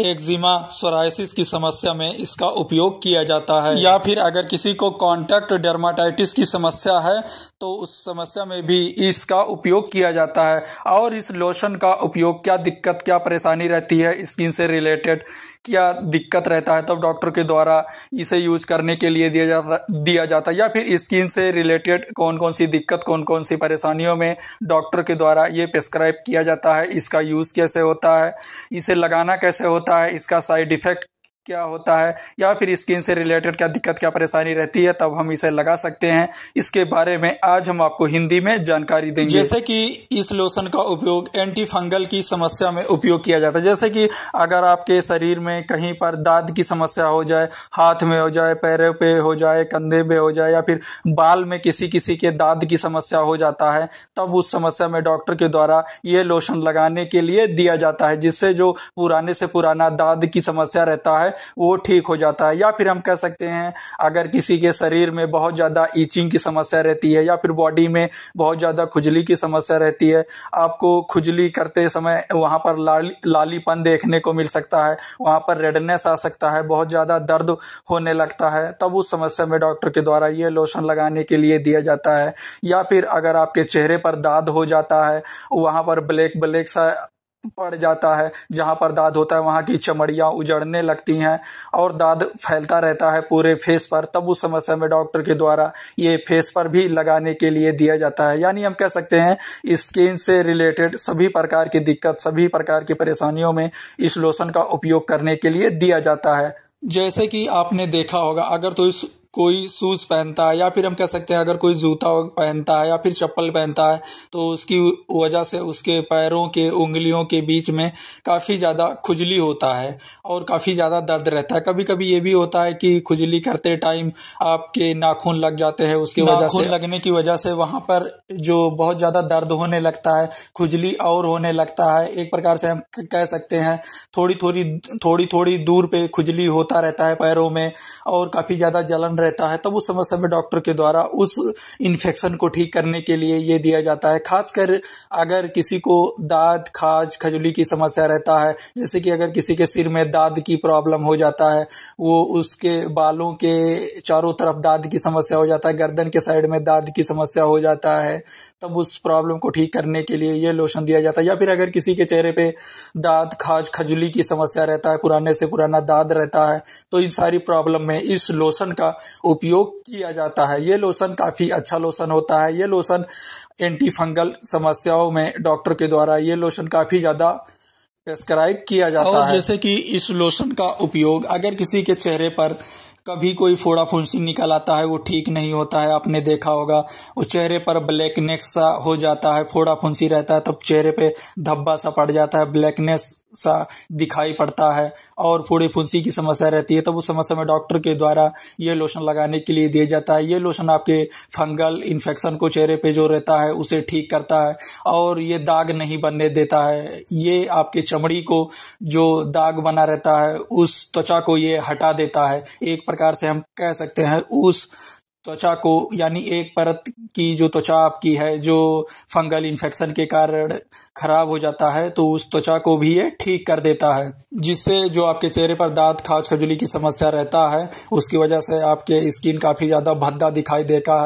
eczema psoriasis की समस्या में इसका उपयोग किया जाता है या फिर अगर किसी को कॉन्टेक्ट डर्माटाइटिस की समस्या है तो उस समस्या में भी इसका उपयोग किया जाता है और इस लोशन का उपयोग क्या दिक्कत क्या परेशानी रहती है स्किन से रिलेटेड क्या दिक्कत रहता है तब डॉक्टर के द्वारा इसे यूज करने के लिए दिया जाता दिया जाता है या फिर स्किन से रिलेटेड कौन कौन सी दिक्कत कौन कौन सी परेशानियों में डॉक्टर के द्वारा ये प्रेस्क्राइब किया जाता है इसका यूज कैसे होता है इसे लगाना कैसे होता होता है इसका साइड इफेक्ट क्या होता है या फिर स्किन से रिलेटेड क्या दिक्कत क्या परेशानी रहती है तब हम इसे लगा सकते हैं इसके बारे में आज हम आपको हिंदी में जानकारी देंगे जैसे कि इस लोशन का उपयोग एंटी फंगल की समस्या में उपयोग किया जाता है जैसे कि अगर आपके शरीर में कहीं पर दाद की समस्या हो जाए हाथ में हो जाए पैरों पे हो जाए कंधे पे हो जाए या फिर बाल में किसी किसी के दाद की समस्या हो जाता है तब उस समस्या में डॉक्टर के द्वारा ये लोशन लगाने के लिए दिया जाता है जिससे जो पुराने से पुराना दाद की समस्या रहता है वो ठीक हो जाता है या फिर हम कह सकते हैं अगर किसी के शरीर में बहुत ज़्यादा ईचिंग की समस्या रहती है या फिर बॉडी में बहुत ज़्यादा खुजली की समस्या रहती है आपको खुजली करते समय वहां पर लाली लालीपन देखने को मिल सकता है वहां पर रेडनेस आ सकता है बहुत ज़्यादा दर्द होने लगता है तब उस समस्या में डॉक्टर के द्वारा ये लोशन लगाने के लिए दिया जाता है या फिर अगर आपके चेहरे पर दाद हो जाता है वहां पर ब्लैक ब्लैक सा पड़ जाता है जहाँ पर दाद होता है वहाँ की चमड़ियाँ उजड़ने लगती हैं और दाद फैलता रहता है पूरे फेस पर तब उस समस्या में डॉक्टर के द्वारा ये फेस पर भी लगाने के लिए दिया जाता है यानी हम कह सकते हैं स्किन से रिलेटेड सभी प्रकार की दिक्कत सभी प्रकार की परेशानियों में इस लोशन का उपयोग करने के लिए दिया जाता है जैसे कि आपने देखा होगा अगर तो इस कोई शूज़ पहनता है या फिर हम कह सकते हैं अगर कोई जूता पहनता है या फिर चप्पल पहनता है तो उसकी वजह से उसके पैरों के उंगलियों के बीच में काफ़ी ज़्यादा खुजली होता है और काफ़ी ज़्यादा दर्द रहता है कभी कभी ये भी होता है कि खुजली करते टाइम आपके नाखून लग जाते हैं उसकी वजह से लगने की वजह से वहाँ पर जो बहुत ज़्यादा दर्द होने लगता है खुजली और होने लगता है एक प्रकार से हम कह सकते हैं थोड़ी थोड़ी थोड़ी थोड़ी दूर पे खुजली होता रहता है पैरों में और काफ़ी ज़्यादा जलन रहता है तब उस समस्या में डॉक्टर के द्वारा उस इन्फेक्शन को ठीक करने के लिए ये दिया जाता है खासकर अगर किसी को दाद खाज खजली की समस्या रहता है जैसे कि अगर किसी के सिर में दाद की प्रॉब्लम हो जाता है वो उसके बालों के चारों तरफ दाद की समस्या हो जाता है गर्दन के साइड में दाद की समस्या हो जाता है तब उस प्रॉब्लम को ठीक करने के लिए ये लोशन दिया जाता है या फिर अगर किसी के चेहरे पे दाद खाज खजुली की समस्या रहता है पुराने से पुराना दाद रहता है तो इन सारी प्रॉब्लम में इस लोशन का उपयोग किया जाता है ये लोशन काफ़ी अच्छा लोशन होता है ये लोशन एंटी फंगल समस्याओं में डॉक्टर के द्वारा ये लोशन काफ़ी ज़्यादा प्रेस्क्राइब किया जाता और है जैसे कि इस लोशन का उपयोग अगर किसी के चेहरे पर कभी कोई फोड़ा फुंसी निकल आता है वो ठीक नहीं होता है आपने देखा होगा वो चेहरे पर ब्लैकनेस सा हो जाता है फोड़ा फुंसी रहता है तब चेहरे पे धब्बा सा पड़ जाता है ब्लैकनेस सा दिखाई पड़ता है और फोड़े फुंसी की समस्या रहती है तब उस समस्या में डॉक्टर के द्वारा ये लोशन लगाने के लिए दिया जाता है ये लोशन आपके फंगल इन्फेक्शन को चेहरे पे जो रहता है उसे ठीक करता है और ये दाग नहीं बनने देता है ये आपके चमड़ी को जो दाग बना रहता है उस त्वचा को ये हटा देता है एक प्रकार से हम कह सकते हैं उस त्वचा को यानी एक परत की जो त्वचा आपकी है जो फंगल इन्फेक्शन के कारण खराब हो जाता है तो उस त्वचा को भी ये ठीक कर देता है जिससे जो आपके चेहरे पर दांत खाज खजुली की समस्या रहता है उसकी वजह से आपके स्किन काफ़ी ज़्यादा भद्दा दिखाई देता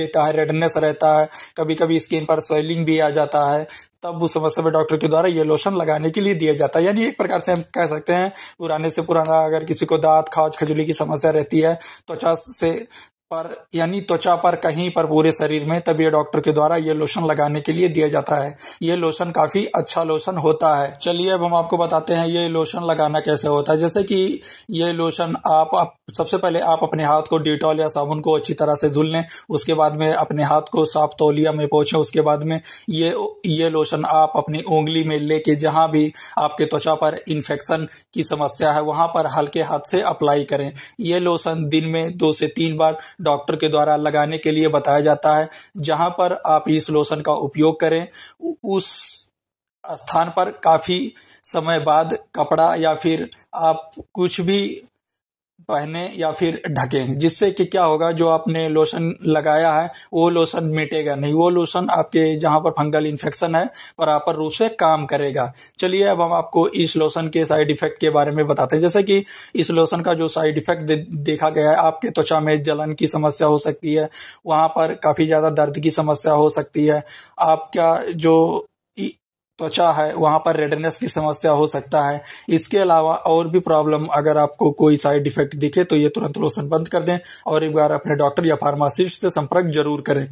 देता है रेडनेस रहता है कभी कभी स्किन पर स्वेलिंग भी आ जाता है तब उस समस्या में डॉक्टर के द्वारा ये लोशन लगाने के लिए दिया जाता है यानी एक प्रकार से हम कह सकते हैं पुराने से पुराना अगर किसी को दांत खाज खजुली की समस्या रहती है त्वचा से पर यानी त्वचा पर कहीं पर पूरे शरीर में तब ये डॉक्टर के द्वारा ये लोशन लगाने के लिए दिया जाता है ये लोशन काफी अच्छा लोशन होता है चलिए अब हम आपको बताते हैं ये लोशन लगाना कैसे होता है जैसे कि ये लोशन आप, आप सबसे पहले आप अपने हाथ को डिटॉल या साबुन को अच्छी तरह से धुल लें उसके बाद में अपने हाथ को साफ तौलिया में पोछें उसके बाद में ये ये लोशन आप अपनी उंगली में लेके जहां भी आपके त्वचा पर इन्फेक्शन की समस्या है वहां पर हल्के हाथ से अप्लाई करें ये लोशन दिन में दो से तीन बार डॉक्टर के द्वारा लगाने के लिए बताया जाता है जहां पर आप इस लोशन का उपयोग करें उस स्थान पर काफ़ी समय बाद कपड़ा या फिर आप कुछ भी पहने या फिर ढकें जिससे कि क्या होगा जो आपने लोशन लगाया है वो लोशन मिटेगा नहीं वो लोशन आपके जहां पर फंगल इन्फेक्शन है बराबर रूप से काम करेगा चलिए अब हम आपको इस लोशन के साइड इफेक्ट के बारे में बताते हैं जैसे कि इस लोशन का जो साइड इफेक्ट दे, देखा गया है आपके त्वचा में जलन की समस्या हो सकती है वहां पर काफ़ी ज़्यादा दर्द की समस्या हो सकती है आपका जो त्वचा है वहाँ पर रेडनेस की समस्या हो सकता है इसके अलावा और भी प्रॉब्लम अगर आपको कोई साइड इफेक्ट दिखे तो ये तुरंत लोशन बंद कर दें और एक बार अपने डॉक्टर या फार्मासिस्ट से संपर्क जरूर करें